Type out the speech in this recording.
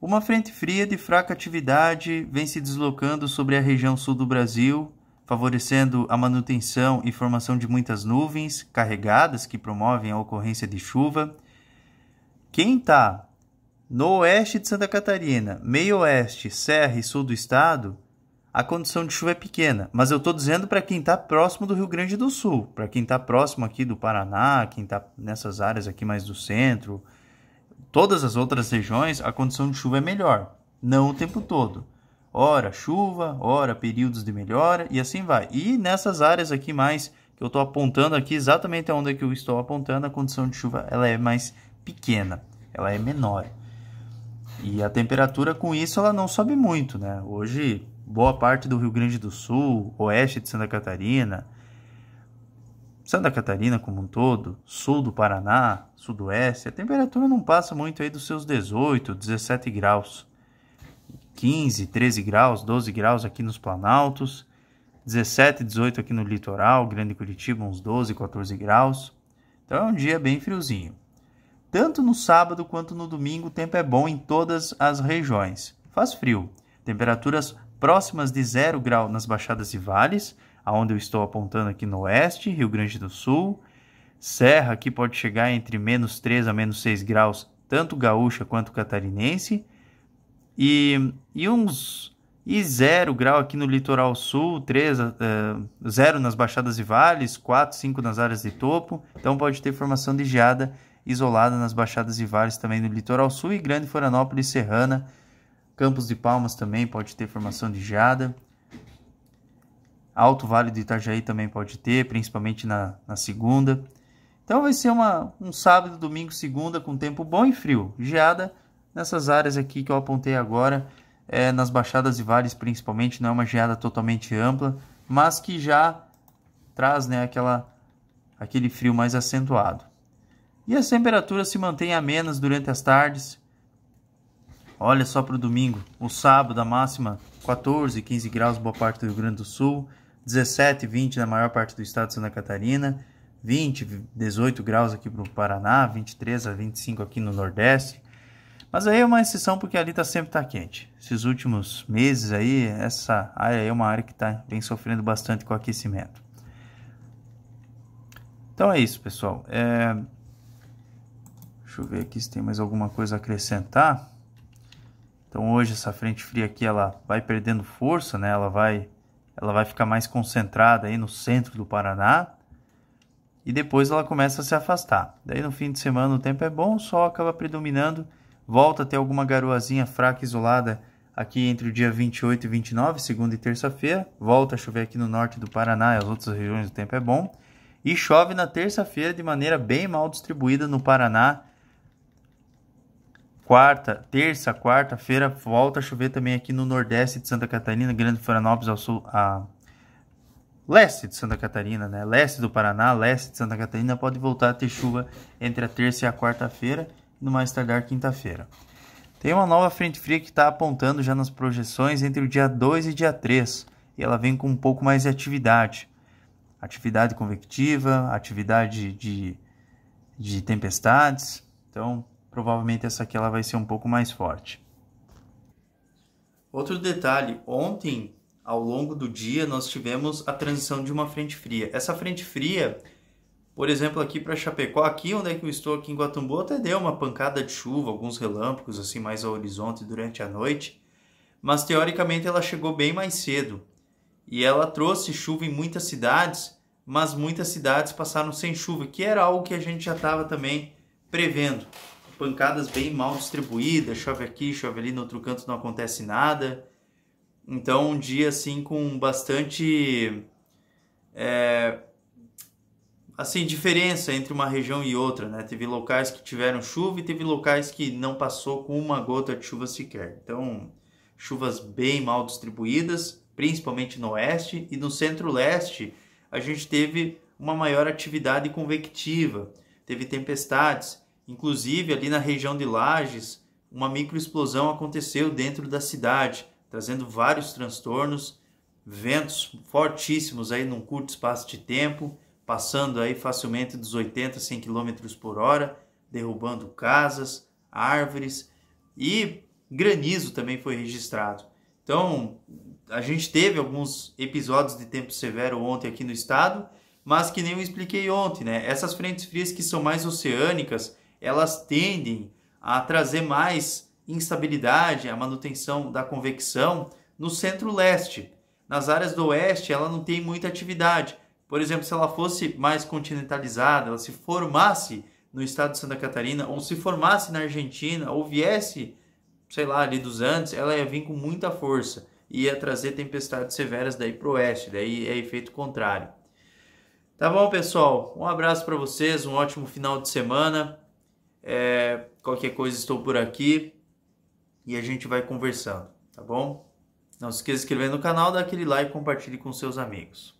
Uma frente fria de fraca atividade vem se deslocando sobre a região sul do Brasil, favorecendo a manutenção e formação de muitas nuvens carregadas que promovem a ocorrência de chuva. Quem está no oeste de Santa Catarina, meio oeste, serra e sul do estado, a condição de chuva é pequena, mas eu estou dizendo para quem está próximo do Rio Grande do Sul, para quem está próximo aqui do Paraná, quem está nessas áreas aqui mais do centro, todas as outras regiões, a condição de chuva é melhor, não o tempo todo. Ora chuva, ora períodos de melhora e assim vai. E nessas áreas aqui mais que eu estou apontando aqui, exatamente onde é que eu estou apontando, a condição de chuva ela é mais pequena, ela é menor. E a temperatura com isso ela não sobe muito, né? Hoje boa parte do Rio Grande do Sul, oeste de Santa Catarina, Santa Catarina como um todo, sul do Paraná, sudoeste, a temperatura não passa muito aí dos seus 18, 17 graus. 15, 13 graus, 12 graus aqui nos planaltos, 17, 18 aqui no litoral, Grande Curitiba uns 12, 14 graus. Então é um dia bem friozinho. Tanto no sábado quanto no domingo o tempo é bom em todas as regiões. Faz frio, temperaturas próximas de 0 grau nas baixadas e vales, aonde eu estou apontando aqui no oeste, Rio Grande do Sul. Serra aqui pode chegar entre menos 3 a menos 6 graus, tanto gaúcha quanto catarinense. E, e uns e 0 grau aqui no litoral sul, três 0 eh, nas baixadas e vales, 4, 5 nas áreas de topo. Então pode ter formação de geada isolada nas baixadas e vales também no litoral sul e Grande Florianópolis, Serrana, Campos de Palmas também pode ter formação de geada. Alto Vale do Itajaí também pode ter, principalmente na, na segunda. Então vai ser uma, um sábado, domingo, segunda com tempo bom e frio. Geada nessas áreas aqui que eu apontei agora, é, nas baixadas e vales principalmente, não é uma geada totalmente ampla, mas que já traz né, aquela, aquele frio mais acentuado. E as temperaturas se mantêm amenas durante as tardes. Olha só para o domingo, o sábado a máxima 14, 15 graus boa parte do Rio Grande do Sul, 17, 20 na maior parte do estado de Santa Catarina, 20, 18 graus aqui para o Paraná, 23 a 25 aqui no Nordeste. Mas aí é uma exceção porque ali tá sempre tá quente. Esses últimos meses aí, essa área é uma área que tá vem sofrendo bastante com aquecimento. Então é isso, pessoal. É... Deixa eu ver aqui se tem mais alguma coisa a acrescentar. Então hoje essa frente fria aqui ela vai perdendo força, né? Ela vai ela vai ficar mais concentrada aí no centro do Paraná e depois ela começa a se afastar. Daí no fim de semana o tempo é bom, o sol acaba predominando, volta a ter alguma garoazinha fraca isolada aqui entre o dia 28 e 29, segunda e terça-feira, volta a chover aqui no norte do Paraná e as outras regiões o tempo é bom. E chove na terça-feira de maneira bem mal distribuída no Paraná, Quarta, terça, quarta-feira, volta a chover também aqui no nordeste de Santa Catarina, Grande Florianópolis ao sul, a leste de Santa Catarina, né? Leste do Paraná, leste de Santa Catarina, pode voltar a ter chuva entre a terça e a quarta-feira, no mais tardar quinta-feira. Tem uma nova frente fria que está apontando já nas projeções entre o dia 2 e dia 3, e ela vem com um pouco mais de atividade. Atividade convectiva, atividade de, de tempestades, então provavelmente essa aqui ela vai ser um pouco mais forte. Outro detalhe, ontem ao longo do dia nós tivemos a transição de uma frente fria. Essa frente fria, por exemplo, aqui para Chapecó, aqui onde é que eu estou aqui em Guatambu, até deu uma pancada de chuva, alguns relâmpagos assim mais ao horizonte durante a noite, mas teoricamente ela chegou bem mais cedo. E ela trouxe chuva em muitas cidades, mas muitas cidades passaram sem chuva, que era algo que a gente já estava também prevendo pancadas bem mal distribuídas, chove aqui, chove ali, no outro canto não acontece nada. Então, um dia assim com bastante. É, assim, diferença entre uma região e outra, né? Teve locais que tiveram chuva e teve locais que não passou com uma gota de chuva sequer. Então, chuvas bem mal distribuídas, principalmente no oeste e no centro-leste, a gente teve uma maior atividade convectiva, teve tempestades Inclusive, ali na região de Lages, uma microexplosão aconteceu dentro da cidade, trazendo vários transtornos, ventos fortíssimos aí num curto espaço de tempo, passando aí facilmente dos 80 a 100 km por hora, derrubando casas, árvores e granizo também foi registrado. Então, a gente teve alguns episódios de tempo severo ontem aqui no estado, mas que nem eu expliquei ontem, né? Essas frentes frias que são mais oceânicas, elas tendem a trazer mais instabilidade, a manutenção da convecção no centro-leste. Nas áreas do oeste, ela não tem muita atividade. Por exemplo, se ela fosse mais continentalizada, ela se formasse no estado de Santa Catarina, ou se formasse na Argentina, ou viesse, sei lá, ali dos Andes, ela ia vir com muita força e ia trazer tempestades severas daí para o oeste, daí é efeito contrário. Tá bom, pessoal? Um abraço para vocês, um ótimo final de semana. É, qualquer coisa, estou por aqui e a gente vai conversando, tá bom? Não se esqueça de inscrever no canal, dá aquele like e compartilhe com seus amigos.